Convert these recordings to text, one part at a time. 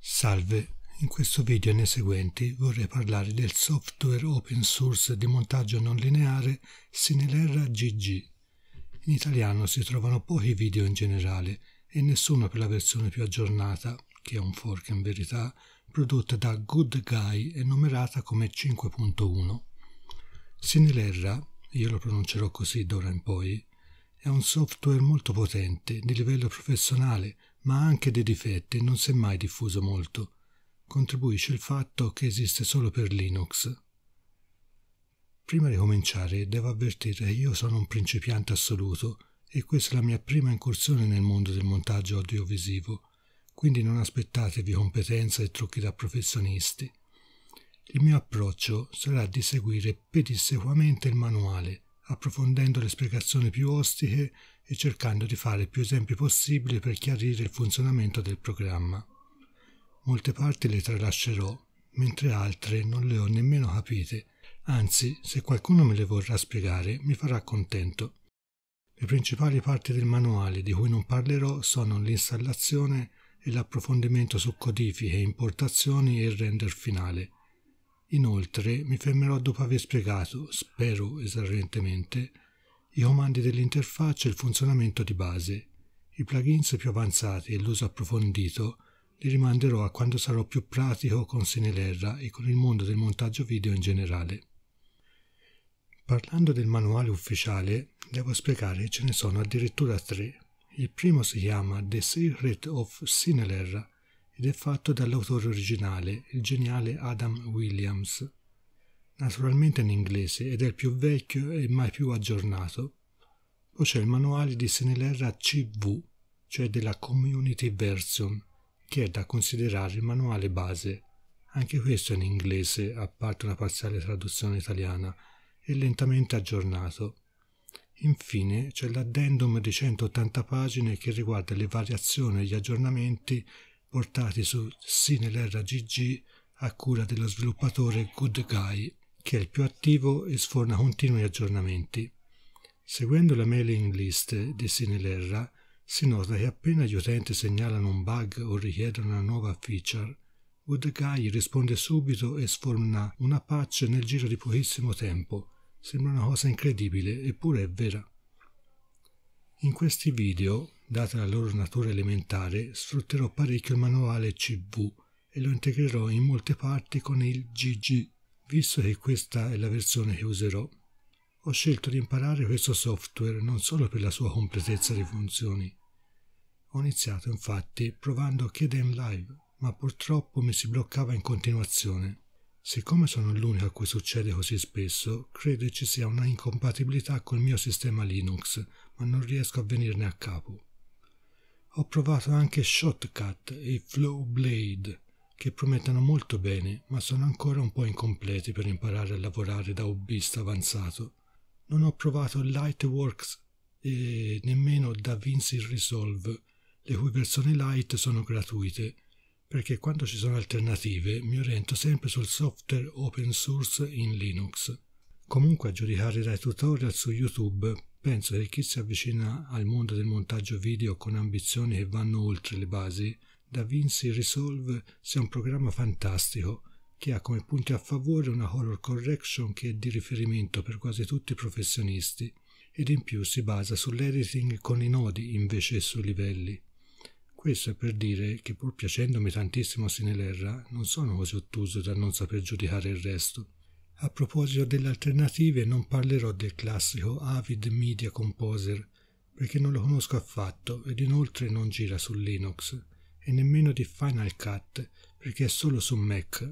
Salve, in questo video e nei seguenti vorrei parlare del software open source di montaggio non lineare Sinelera GG. In italiano si trovano pochi video in generale e nessuno per la versione più aggiornata, che è un fork in verità, prodotta da Good Guy e numerata come 5.1. Sinelera, io lo pronuncerò così d'ora in poi, è un software molto potente, di livello professionale, ma ha anche dei difetti e non si è mai diffuso molto. Contribuisce il fatto che esiste solo per Linux. Prima di cominciare devo avvertire che io sono un principiante assoluto e questa è la mia prima incursione nel mondo del montaggio audiovisivo, quindi non aspettatevi competenza e trucchi da professionisti. Il mio approccio sarà di seguire pedissequamente il manuale, approfondendo le spiegazioni più ostiche e cercando di fare più esempi possibili per chiarire il funzionamento del programma. Molte parti le tralascerò, mentre altre non le ho nemmeno capite, anzi, se qualcuno me le vorrà spiegare, mi farà contento. Le principali parti del manuale di cui non parlerò sono l'installazione e l'approfondimento su codifiche, importazioni e il render finale. Inoltre mi fermerò dopo aver spiegato, spero esaurientemente, i comandi dell'interfaccia e il funzionamento di base. I plugins più avanzati e l'uso approfondito li rimanderò a quando sarò più pratico con Sinelera e con il mondo del montaggio video in generale. Parlando del manuale ufficiale, devo spiegare che ce ne sono addirittura tre. Il primo si chiama The Secret of Sinelera ed è fatto dall'autore originale, il geniale Adam Williams naturalmente in inglese ed è il più vecchio e mai più aggiornato. Poi c'è il manuale di Senelera CV, cioè della Community Version, che è da considerare il manuale base. Anche questo è in inglese, a parte una parziale traduzione italiana, e lentamente aggiornato. Infine c'è l'addendum di 180 pagine che riguarda le variazioni e gli aggiornamenti portati su Sinelera GG a cura dello sviluppatore Good Guy che è il più attivo e sforna continui aggiornamenti. Seguendo la mailing list di Sinilerra, si nota che appena gli utenti segnalano un bug o richiedono una nuova feature, Woodguy risponde subito e sforna una patch nel giro di pochissimo tempo. Sembra una cosa incredibile, eppure è vera. In questi video, data la loro natura elementare, sfrutterò parecchio il manuale CV e lo integrerò in molte parti con il GG Visto che questa è la versione che userò, ho scelto di imparare questo software non solo per la sua completezza di funzioni. Ho iniziato infatti provando KDM Live, ma purtroppo mi si bloccava in continuazione. Siccome sono l'unico a cui succede così spesso, credo ci sia una incompatibilità col mio sistema Linux, ma non riesco a venirne a capo. Ho provato anche Shotcut e Flowblade, che promettono molto bene, ma sono ancora un po' incompleti per imparare a lavorare da hobbista avanzato. Non ho provato Lightworks e nemmeno DaVinci Resolve, le cui versioni light sono gratuite, perché quando ci sono alternative mi oriento sempre sul software open source in Linux. Comunque a giudicare dai tutorial su YouTube, penso che chi si avvicina al mondo del montaggio video con ambizioni che vanno oltre le basi da Vinci Resolve sia un programma fantastico che ha come punti a favore una color correction che è di riferimento per quasi tutti i professionisti ed in più si basa sull'editing con i nodi invece che sui livelli. Questo è per dire che pur piacendomi tantissimo Sinelerra, non sono così ottuso da non saper giudicare il resto. A proposito delle alternative, non parlerò del classico Avid Media Composer, perché non lo conosco affatto ed inoltre non gira su Linux e nemmeno di Final Cut perché è solo su Mac,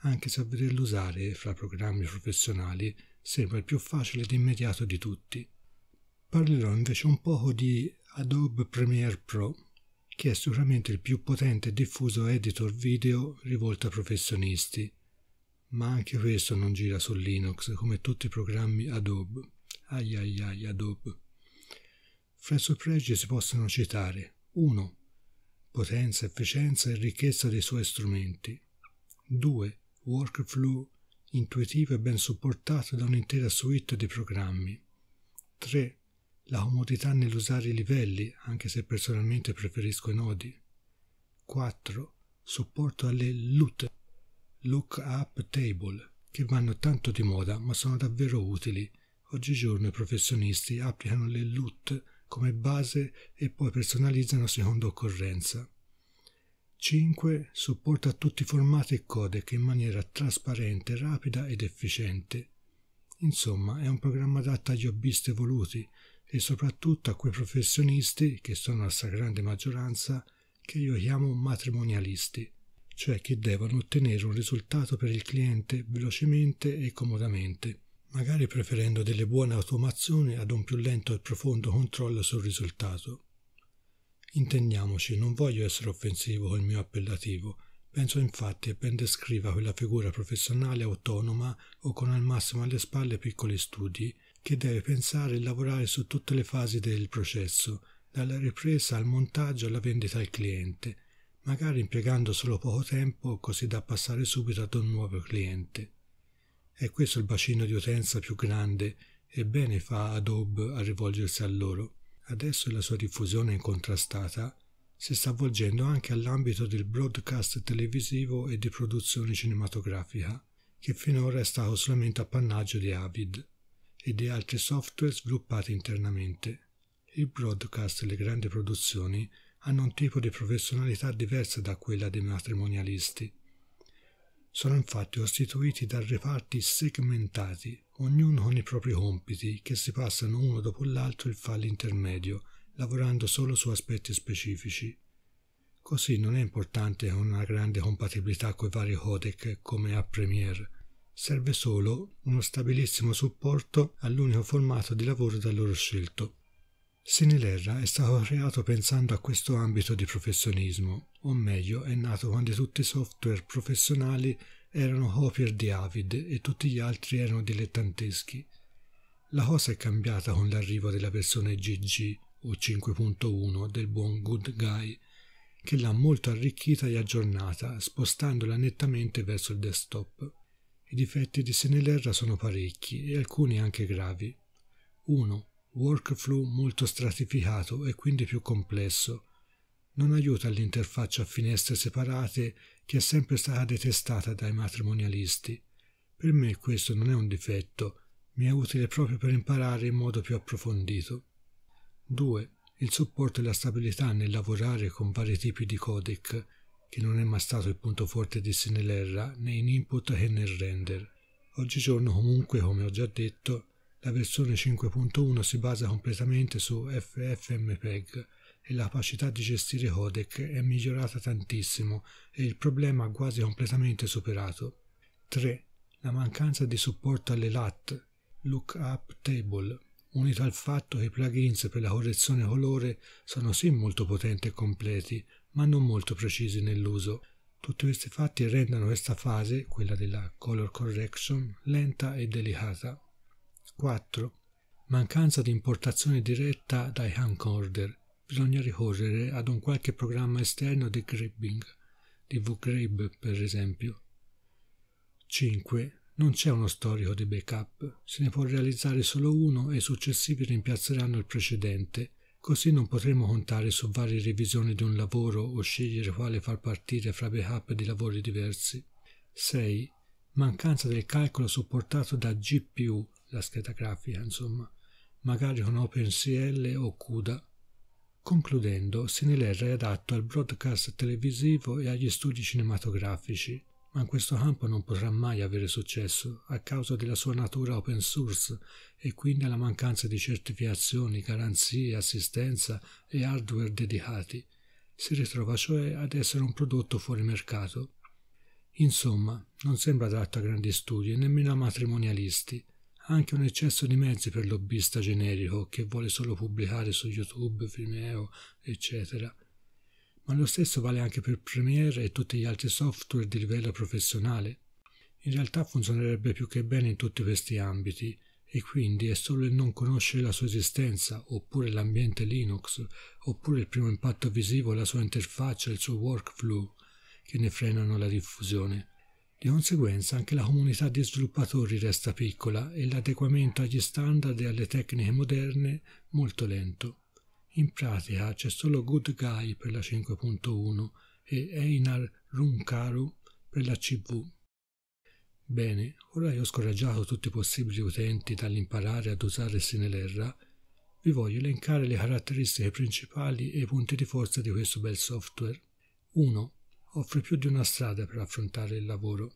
anche se a vederlo usare fra programmi professionali sembra il più facile ed immediato di tutti. Parlerò invece un poco di Adobe Premiere Pro, che è sicuramente il più potente e diffuso editor video rivolto a professionisti, ma anche questo non gira su Linux come tutti i programmi Adobe. Ai ai ai Adobe. Fra i suoi pregi si possono citare 1 potenza, efficienza e ricchezza dei suoi strumenti. 2. Workflow intuitivo e ben supportato da un'intera suite di programmi. 3. La comodità nell'usare i livelli, anche se personalmente preferisco i nodi. 4. Supporto alle LUT, Lookup Table, che vanno tanto di moda ma sono davvero utili. Oggigiorno i professionisti applicano le LUT come base e poi personalizzano a seconda occorrenza. 5. Supporta tutti i formati e codec in maniera trasparente, rapida ed efficiente. Insomma, è un programma adatto agli hobbisti evoluti e soprattutto a quei professionisti, che sono la stragrande maggioranza, che io chiamo matrimonialisti, cioè che devono ottenere un risultato per il cliente velocemente e comodamente magari preferendo delle buone automazioni ad un più lento e profondo controllo sul risultato. Intendiamoci, non voglio essere offensivo col mio appellativo, penso infatti e ben descriva quella figura professionale autonoma o con al massimo alle spalle piccoli studi, che deve pensare e lavorare su tutte le fasi del processo, dalla ripresa al montaggio alla vendita al cliente, magari impiegando solo poco tempo così da passare subito ad un nuovo cliente. È questo il bacino di utenza più grande e bene fa Adobe a rivolgersi a loro. Adesso la sua diffusione incontrastata si sta avvolgendo anche all'ambito del broadcast televisivo e di produzione cinematografica, che finora è stato solamente appannaggio di Avid e di altri software sviluppati internamente. Il broadcast e le grandi produzioni hanno un tipo di professionalità diversa da quella dei matrimonialisti sono infatti costituiti da reparti segmentati, ognuno con i propri compiti, che si passano uno dopo l'altro il file intermedio, lavorando solo su aspetti specifici. Così non è importante una grande compatibilità con i vari codec come a Premiere, serve solo uno stabilissimo supporto all'unico formato di lavoro da loro scelto. Cinelerra è stato creato pensando a questo ambito di professionismo, o meglio è nato quando tutti i software professionali erano copier di Avid e tutti gli altri erano dilettanteschi. La cosa è cambiata con l'arrivo della versione GG o 5.1 del buon Good Guy, che l'ha molto arricchita e aggiornata, spostandola nettamente verso il desktop. I difetti di Senelera sono parecchi e alcuni anche gravi. 1. Workflow molto stratificato e quindi più complesso, non aiuta l'interfaccia a finestre separate che è sempre stata detestata dai matrimonialisti. Per me questo non è un difetto, mi è utile proprio per imparare in modo più approfondito. 2. Il supporto e la stabilità nel lavorare con vari tipi di codec, che non è mai stato il punto forte di Sinellerra né in input che nel render. Oggigiorno comunque, come ho già detto, la versione 5.1 si basa completamente su FFmpeg e la capacità di gestire codec è migliorata tantissimo e il problema quasi completamente superato. 3. La mancanza di supporto alle LAT, lookup table, unita al fatto che i plugins per la correzione colore sono sì molto potenti e completi, ma non molto precisi nell'uso. Tutti questi fatti rendono questa fase, quella della color correction, lenta e delicata. 4. Mancanza di importazione diretta dai camcorder, bisogna ricorrere ad un qualche programma esterno di cribbing, di vgrib per esempio. 5. Non c'è uno storico di backup, se ne può realizzare solo uno e i successivi rimpiazzeranno il precedente, così non potremo contare su varie revisioni di un lavoro o scegliere quale far partire fra backup di lavori diversi. 6. Mancanza del calcolo supportato da GPU, la scheda grafica insomma, magari con OpenCL o CUDA. Concludendo, Sinilerra è adatto al broadcast televisivo e agli studi cinematografici, ma in questo campo non potrà mai avere successo a causa della sua natura open source e quindi alla mancanza di certificazioni, garanzie, assistenza e hardware dedicati. Si ritrova cioè ad essere un prodotto fuori mercato. Insomma, non sembra adatto a grandi studi e nemmeno a matrimonialisti, anche un eccesso di mezzi per lobbista generico che vuole solo pubblicare su YouTube, Vimeo, eccetera. Ma lo stesso vale anche per Premiere e tutti gli altri software di livello professionale. In realtà funzionerebbe più che bene in tutti questi ambiti e quindi è solo il non conoscere la sua esistenza, oppure l'ambiente Linux, oppure il primo impatto visivo, la sua interfaccia, il suo workflow, che ne frenano la diffusione. Di conseguenza anche la comunità di sviluppatori resta piccola e l'adeguamento agli standard e alle tecniche moderne molto lento. In pratica c'è solo Good Guy per la 5.1 e Einar Runkaru per la CV. Bene, ora che ho scoraggiato tutti i possibili utenti dall'imparare ad usare Sinelerra, vi voglio elencare le caratteristiche principali e i punti di forza di questo bel software. 1 offre più di una strada per affrontare il lavoro.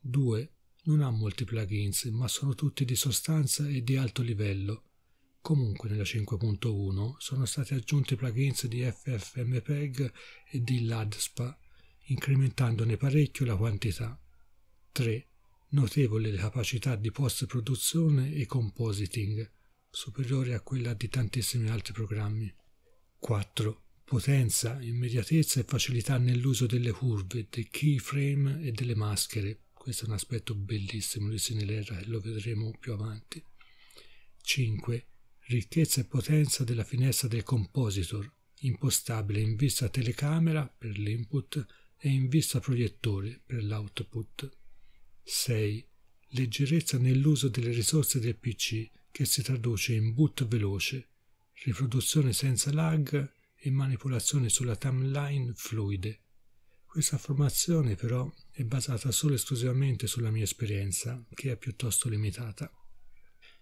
2. Non ha molti plugins, ma sono tutti di sostanza e di alto livello. Comunque nella 5.1 sono stati aggiunti plugins di FFmpeg e di LADSPA, incrementandone parecchio la quantità. 3. Notevole le capacità di post-produzione e compositing, superiore a quella di tantissimi altri programmi. 4 potenza, immediatezza e facilità nell'uso delle curve, dei keyframe e delle maschere. Questo è un aspetto bellissimo di Sinelera e lo vedremo più avanti. 5. Ricchezza e potenza della finestra del compositor, impostabile in vista telecamera per l'input e in vista proiettore per l'output. 6. Leggerezza nell'uso delle risorse del PC che si traduce in boot veloce, riproduzione senza lag e manipolazione sulla timeline fluide. Questa affermazione però è basata solo e esclusivamente sulla mia esperienza, che è piuttosto limitata.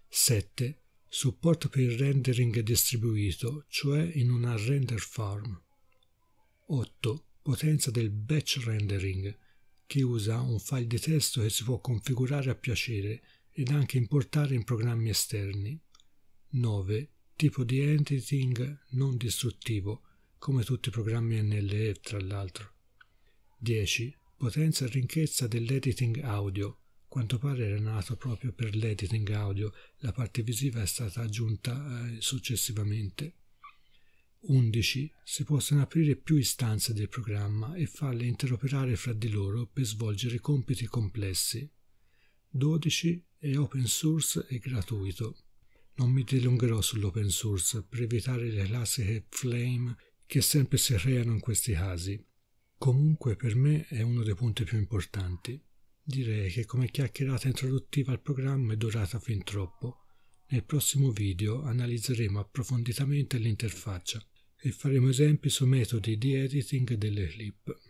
7. Supporto per il rendering distribuito, cioè in una render farm. 8. Potenza del batch rendering, che usa un file di testo che si può configurare a piacere ed anche importare in programmi esterni. 9 tipo di editing non distruttivo, come tutti i programmi NLE tra l'altro. 10. Potenza e ricchezza dell'editing audio. Quanto pare era nato proprio per l'editing audio, la parte visiva è stata aggiunta eh, successivamente. 11. Si possono aprire più istanze del programma e farle interoperare fra di loro per svolgere compiti complessi. 12. È open source e gratuito. Non mi dilungherò sull'open source per evitare le classiche flame che sempre si creano in questi casi. Comunque per me è uno dei punti più importanti. Direi che come chiacchierata introduttiva al programma è durata fin troppo. Nel prossimo video analizzeremo approfonditamente l'interfaccia e faremo esempi su metodi di editing delle clip.